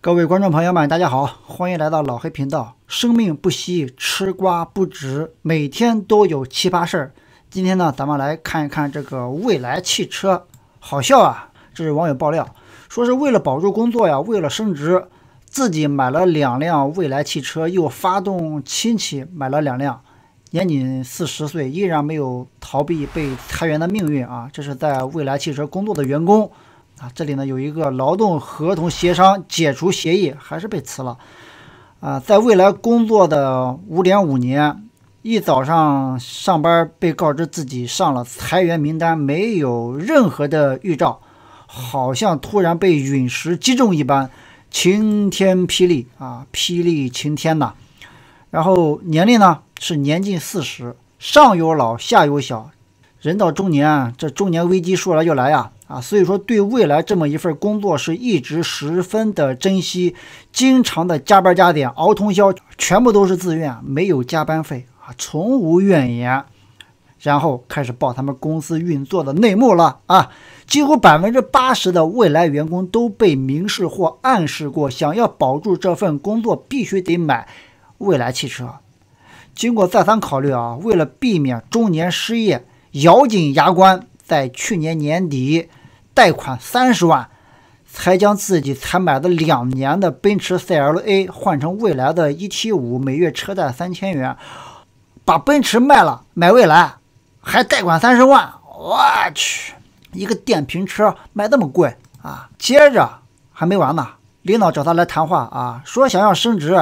各位观众朋友们，大家好，欢迎来到老黑频道。生命不息，吃瓜不止，每天都有奇葩事儿。今天呢，咱们来看一看这个未来汽车，好笑啊！这是网友爆料，说是为了保住工作呀，为了升职，自己买了两辆未来汽车，又发动亲戚买了两辆。年仅四十岁，依然没有逃避被裁员的命运啊！这是在未来汽车工作的员工。啊，这里呢有一个劳动合同协商解除协议，还是被辞了。啊，在未来工作的五点五年，一早上上班被告知自己上了裁员名单，没有任何的预兆，好像突然被陨石击中一般，晴天霹雳啊，霹雳晴天呐。然后年龄呢是年近四十，上有老下有小。人到中年，这中年危机说来就来呀，啊，所以说对未来这么一份工作是一直十分的珍惜，经常的加班加点熬通宵，全部都是自愿，没有加班费啊，从无怨言。然后开始报他们公司运作的内幕了啊，几乎百分之八十的未来员工都被明示或暗示过，想要保住这份工作，必须得买未来汽车。经过再三考虑啊，为了避免中年失业。咬紧牙关，在去年年底贷款三十万，才将自己才买的两年的奔驰 CLA 换成未来的 ET5，每月车贷三千元，把奔驰卖了买蔚来，还贷款三十万，我去，一个电瓶车卖这么贵啊！接着还没完呢，领导找他来谈话啊，说想要升职。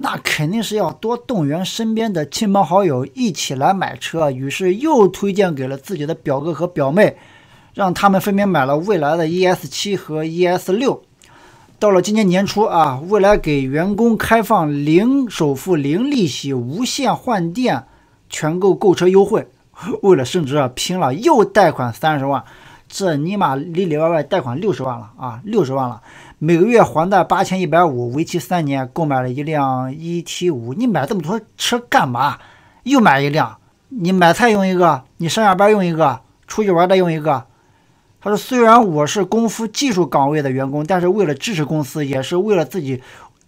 那肯定是要多动员身边的亲朋好友一起来买车，于是又推荐给了自己的表哥和表妹，让他们分别买了蔚来的 ES 七和 ES 六。到了今年年初啊，蔚来给员工开放零首付、零利息、无限换电、全购购车优惠，为了升值啊，拼了又贷款三十万。这尼玛里里外外贷款六十万了啊，六十万了，每个月还贷八千一百五，为期三年，购买了一辆 E T 五。你买这么多车干嘛？又买一辆，你买菜用一个，你上下班用一个，出去玩再用一个。他说：“虽然我是公司技术岗位的员工，但是为了支持公司，也是为了自己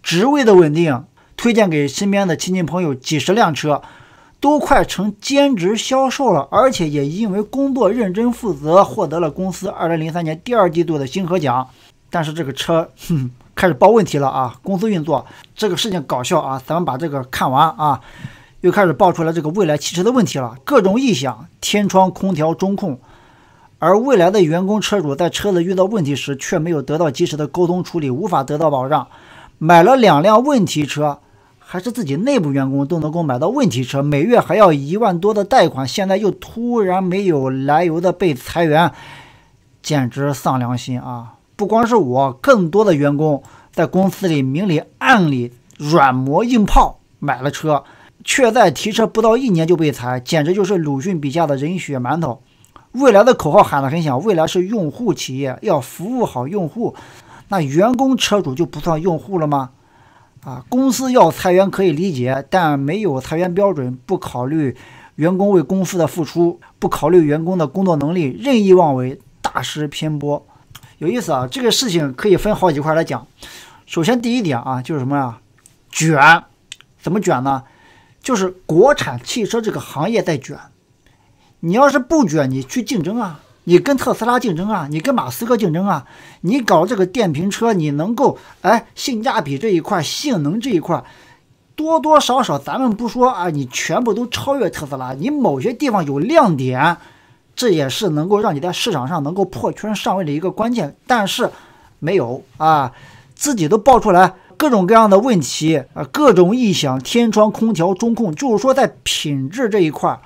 职位的稳定，推荐给身边的亲戚朋友几十辆车。”都快成兼职销售了，而且也因为工作认真负责，获得了公司二零零三年第二季度的金河奖。但是这个车，哼，开始报问题了啊！公司运作这个事情搞笑啊！咱们把这个看完啊，又开始爆出来这个蔚来汽车的问题了，各种异响、天窗、空调、中控，而未来的员工车主在车子遇到问题时，却没有得到及时的沟通处理，无法得到保障，买了两辆问题车。还是自己内部员工都能够买到问题车，每月还要一万多的贷款，现在又突然没有来由的被裁员，简直丧良心啊！不光是我，更多的员工在公司里明里暗里软磨硬泡买了车，却在提车不到一年就被裁，简直就是鲁迅笔下的人血馒头。未来的口号喊得很响，未来是用户企业，要服务好用户，那员工车主就不算用户了吗？啊，公司要裁员可以理解，但没有裁员标准，不考虑员工为公司的付出，不考虑员工的工作能力，任意妄为，大失偏颇，有意思啊！这个事情可以分好几块来讲。首先，第一点啊，就是什么呀？卷，怎么卷呢？就是国产汽车这个行业在卷。你要是不卷，你去竞争啊！你跟特斯拉竞争啊，你跟马斯克竞争啊，你搞这个电瓶车，你能够哎性价比这一块，性能这一块，多多少少咱们不说啊，你全部都超越特斯拉，你某些地方有亮点，这也是能够让你在市场上能够破圈上位的一个关键。但是没有啊，自己都爆出来各种各样的问题啊，各种异响、天窗、空调、中控，就是说在品质这一块，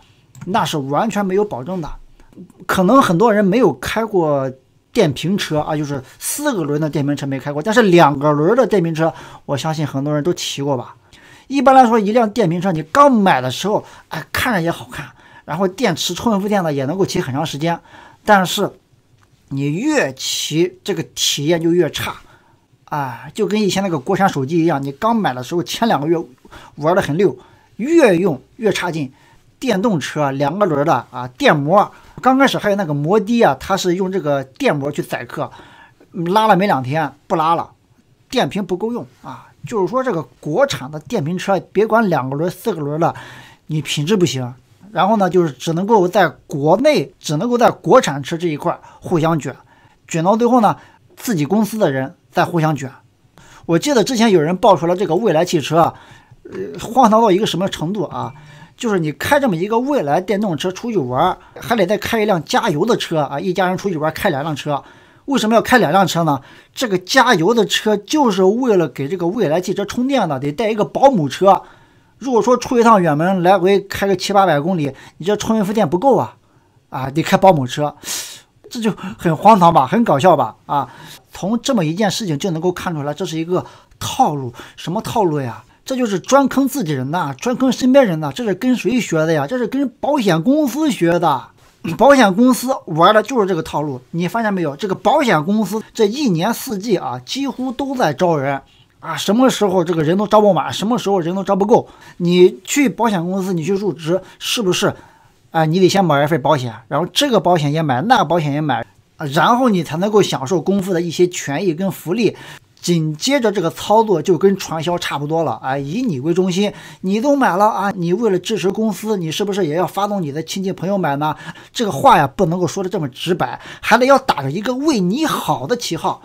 那是完全没有保证的。可能很多人没有开过电瓶车啊，就是四个轮的电瓶车没开过，但是两个轮的电瓶车，我相信很多人都骑过吧。一般来说，一辆电瓶车你刚买的时候，哎，看着也好看，然后电池充满电呢也能够骑很长时间。但是你越骑这个体验就越差，啊，就跟以前那个国产手机一样，你刚买的时候前两个月玩的很溜，越用越差劲。电动车两个轮的啊，电摩。刚开始还有那个摩的啊，它是用这个电摩去载客，拉了没两天不拉了，电瓶不够用啊。就是说这个国产的电瓶车，别管两个轮四个轮的，你品质不行。然后呢，就是只能够在国内，只能够在国产车这一块互相卷，卷到最后呢，自己公司的人在互相卷。我记得之前有人爆出了这个未来汽车，呃，荒唐到一个什么程度啊？就是你开这么一个未来电动车出去玩，还得再开一辆加油的车啊！一家人出去玩开两辆车，为什么要开两辆车呢？这个加油的车就是为了给这个未来汽车充电的，得带一个保姆车。如果说出一趟远门，来回开个七八百公里，你这充一次电不够啊！啊，得开保姆车，这就很荒唐吧？很搞笑吧？啊，从这么一件事情就能够看出来，这是一个套路，什么套路呀？这就是专坑自己人呐，专坑身边人呐，这是跟谁学的呀？这是跟保险公司学的。保险公司玩的就是这个套路，你发现没有？这个保险公司这一年四季啊，几乎都在招人啊。什么时候这个人都招不满，什么时候人都招不够。你去保险公司，你去入职，是不是？啊，你得先买一份保险，然后这个保险也买，那个保险也买，啊，然后你才能够享受公司的一些权益跟福利。紧接着这个操作就跟传销差不多了，啊！以你为中心，你都买了啊，你为了支持公司，你是不是也要发动你的亲戚朋友买呢？这个话呀不能够说的这么直白，还得要打着一个为你好的旗号，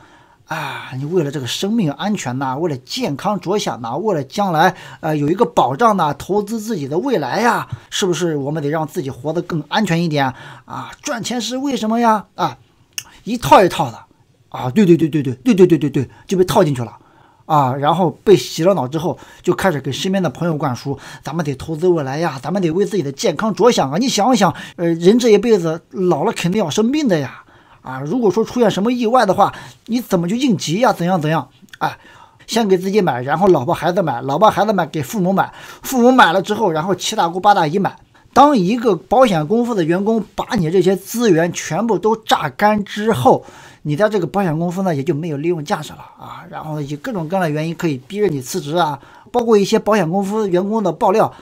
啊，你为了这个生命安全呐，为了健康着想呐，为了将来呃有一个保障呐，投资自己的未来呀，是不是我们得让自己活得更安全一点啊？赚钱是为什么呀？啊，一套一套的。啊，对对对对对对对对对对就被套进去了，啊，然后被洗了脑之后，就开始给身边的朋友灌输，咱们得投资未来呀，咱们得为自己的健康着想啊。你想一想，呃，人这一辈子老了肯定要生病的呀，啊，如果说出现什么意外的话，你怎么就应急呀？怎样怎样？哎，先给自己买，然后老婆孩子买，老婆孩子买，给父母买，父母买了之后，然后七大姑八大姨买。当一个保险公司的员工把你这些资源全部都榨干之后。你在这个保险公司呢，也就没有利用价值了啊！然后以各种各样的原因可以逼着你辞职啊，包括一些保险公司员工的爆料，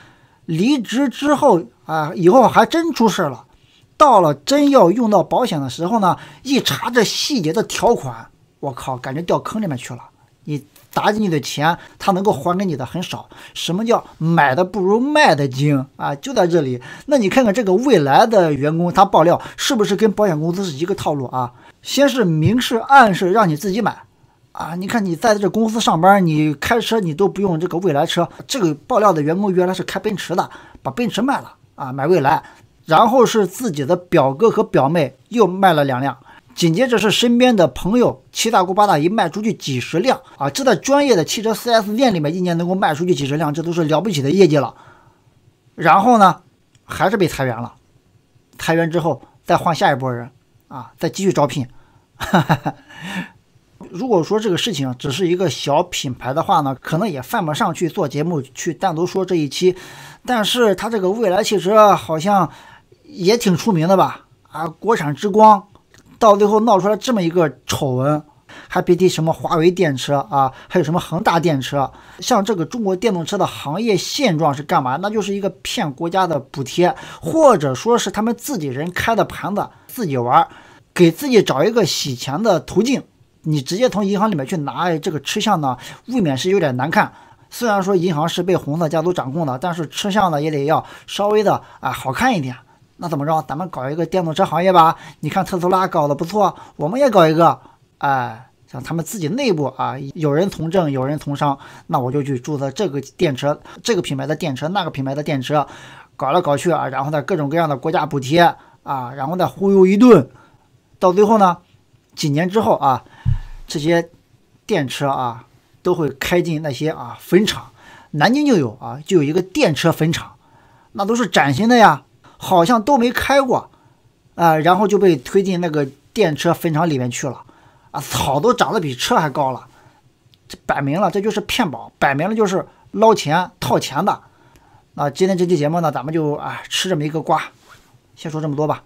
离职之后啊，以后还真出事了。到了真要用到保险的时候呢，一查这细节的条款，我靠，感觉掉坑里面去了。你。打进你的钱，他能够还给你的很少。什么叫买的不如卖的精啊？就在这里。那你看看这个未来的员工，他爆料是不是跟保险公司是一个套路啊？先是明示暗示让你自己买，啊，你看你在这公司上班，你开车你都不用这个未来车。这个爆料的员工原来是开奔驰的，把奔驰卖了啊，买未来。然后是自己的表哥和表妹又卖了两辆。紧接着是身边的朋友，七大姑八大姨卖出去几十辆啊！这在专业的汽车 4S 店里面，一年能够卖出去几十辆，这都是了不起的业绩了。然后呢，还是被裁员了。裁员之后，再换下一波人啊，再继续招聘。如果说这个事情只是一个小品牌的话呢，可能也犯不上去做节目去单独说这一期。但是他这个蔚来汽车好像也挺出名的吧？啊，国产之光。到最后闹出来这么一个丑闻，还别提什么华为电车啊，还有什么恒大电车。像这个中国电动车的行业现状是干嘛？那就是一个骗国家的补贴，或者说是他们自己人开的盘子，自己玩，给自己找一个洗钱的途径。你直接从银行里面去拿这个吃相呢，未免是有点难看。虽然说银行是被红色家族掌控的，但是吃相呢也得要稍微的啊好看一点。那怎么着？咱们搞一个电动车行业吧？你看特斯拉搞得不错，我们也搞一个。哎，像他们自己内部啊，有人从政，有人从商，那我就去注册这个电车，这个品牌的电车，那个品牌的电车，搞来搞去啊，然后呢，各种各样的国家补贴啊，然后呢忽悠一顿，到最后呢，几年之后啊，这些电车啊都会开进那些啊坟场。南京就有啊，就有一个电车坟场，那都是崭新的呀。好像都没开过，啊，然后就被推进那个电车坟场里面去了，啊，草都长得比车还高了，这摆明了这就是骗保，摆明了就是捞钱套钱的。那今天这期节目呢，咱们就啊吃这么一个瓜，先说这么多吧。